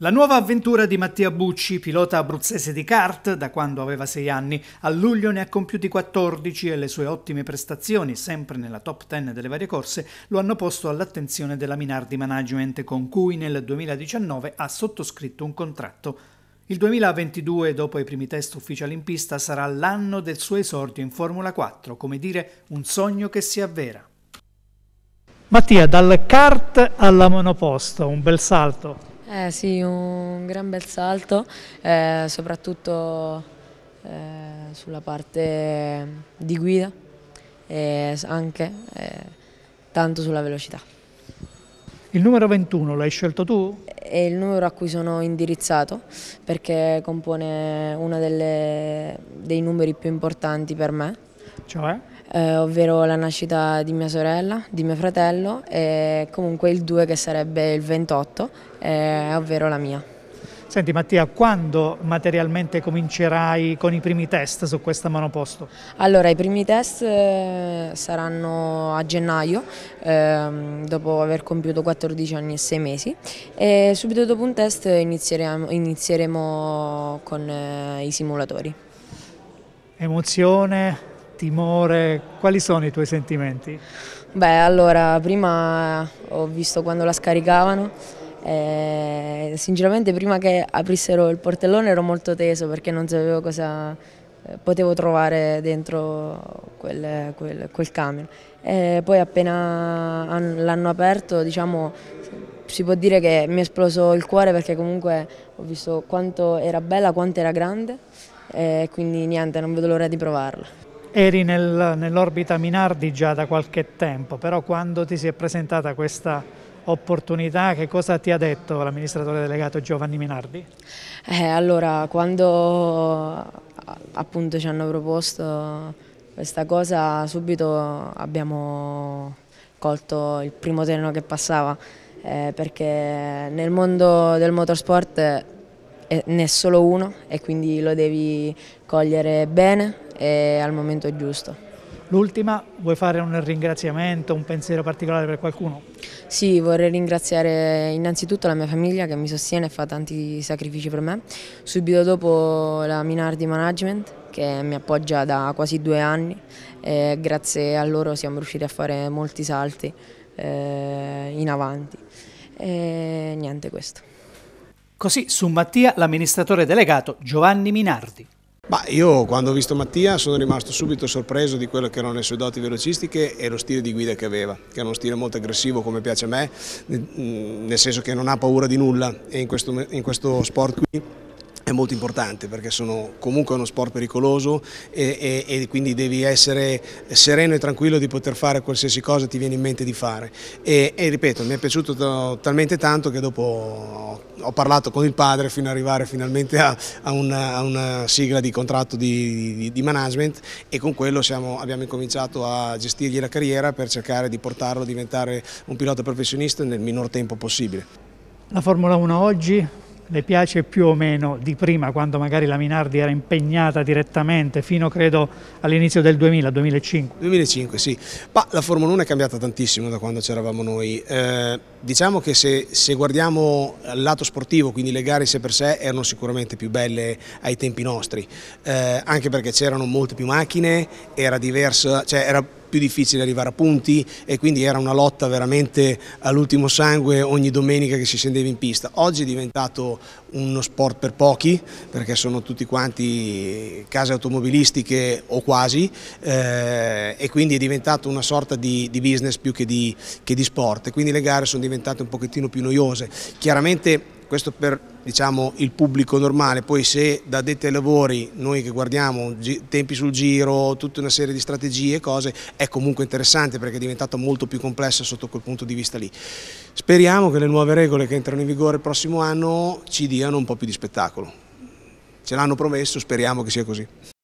La nuova avventura di Mattia Bucci, pilota abruzzese di kart da quando aveva 6 anni, a luglio ne ha compiuti 14 e le sue ottime prestazioni, sempre nella top 10 delle varie corse, lo hanno posto all'attenzione della Minardi Management con cui nel 2019 ha sottoscritto un contratto. Il 2022, dopo i primi test ufficiali in pista, sarà l'anno del suo esordio in Formula 4, come dire un sogno che si avvera. Mattia, dal kart alla monoposto, un bel salto. Eh sì, un gran bel salto, eh, soprattutto eh, sulla parte di guida e anche eh, tanto sulla velocità. Il numero 21 l'hai scelto tu? È il numero a cui sono indirizzato perché compone uno delle, dei numeri più importanti per me cioè? Eh, ovvero la nascita di mia sorella, di mio fratello e comunque il 2 che sarebbe il 28, eh, ovvero la mia. Senti Mattia, quando materialmente comincerai con i primi test su questa manoposto? Allora, i primi test eh, saranno a gennaio, eh, dopo aver compiuto 14 anni e 6 mesi e subito dopo un test inizieremo, inizieremo con eh, i simulatori. Emozione, timore, quali sono i tuoi sentimenti? Beh, allora, prima ho visto quando la scaricavano, e eh, sinceramente prima che aprissero il portellone ero molto teso perché non sapevo cosa eh, potevo trovare dentro quel, quel, quel camion. E eh, poi appena l'hanno aperto, diciamo, si può dire che mi è esploso il cuore perché comunque ho visto quanto era bella, quanto era grande e quindi niente, non vedo l'ora di provarla eri nel, nell'orbita Minardi già da qualche tempo, però quando ti si è presentata questa opportunità, che cosa ti ha detto l'amministratore delegato Giovanni Minardi? Eh, allora, quando appunto ci hanno proposto questa cosa, subito abbiamo colto il primo treno che passava, eh, perché nel mondo del motorsport ne è solo uno e quindi lo devi cogliere bene e al momento giusto. L'ultima, vuoi fare un ringraziamento, un pensiero particolare per qualcuno? Sì, vorrei ringraziare innanzitutto la mia famiglia che mi sostiene e fa tanti sacrifici per me. Subito dopo la Minardi Management che mi appoggia da quasi due anni e grazie a loro siamo riusciti a fare molti salti eh, in avanti. E niente questo. Così su Mattia l'amministratore delegato Giovanni Minardi. Bah, io quando ho visto Mattia sono rimasto subito sorpreso di quello che erano le sue doti velocistiche e lo stile di guida che aveva, che era uno stile molto aggressivo come piace a me, nel senso che non ha paura di nulla e in questo, in questo sport qui è molto importante perché sono comunque uno sport pericoloso e, e, e, quindi devi essere sereno e tranquillo di poter fare qualsiasi cosa ti viene in mente di fare e, e ripeto mi è piaciuto talmente tanto che dopo ho, ho parlato con il padre fino ad arrivare finalmente a, a, una, a una, sigla di contratto di, di, di management e con quello siamo, abbiamo incominciato a gestirgli la carriera per cercare di portarlo a diventare un pilota professionista nel minor tempo possibile. La Formula 1 oggi le piace più o meno di prima, quando magari la Minardi era impegnata direttamente, fino credo all'inizio del 2000, 2005? 2005, sì. Ma la Formula 1 è cambiata tantissimo da quando c'eravamo noi. Eh, diciamo che se, se guardiamo al lato sportivo, quindi le gare sé per sé, erano sicuramente più belle ai tempi nostri, eh, anche perché c'erano molte più macchine, era diversa, cioè era più difficile arrivare a punti e quindi era una lotta veramente all'ultimo sangue ogni domenica che si scendeva in pista. Oggi è diventato uno sport per pochi perché sono tutti quanti case automobilistiche o quasi eh, e quindi è diventato una sorta di, di business più che di, che di sport e quindi le gare sono diventate un pochettino più noiose. Chiaramente questo per diciamo, il pubblico normale, poi se da dette ai lavori noi che guardiamo tempi sul giro, tutta una serie di strategie e cose, è comunque interessante perché è diventata molto più complessa sotto quel punto di vista lì. Speriamo che le nuove regole che entrano in vigore il prossimo anno ci diano un po' più di spettacolo. Ce l'hanno promesso, speriamo che sia così.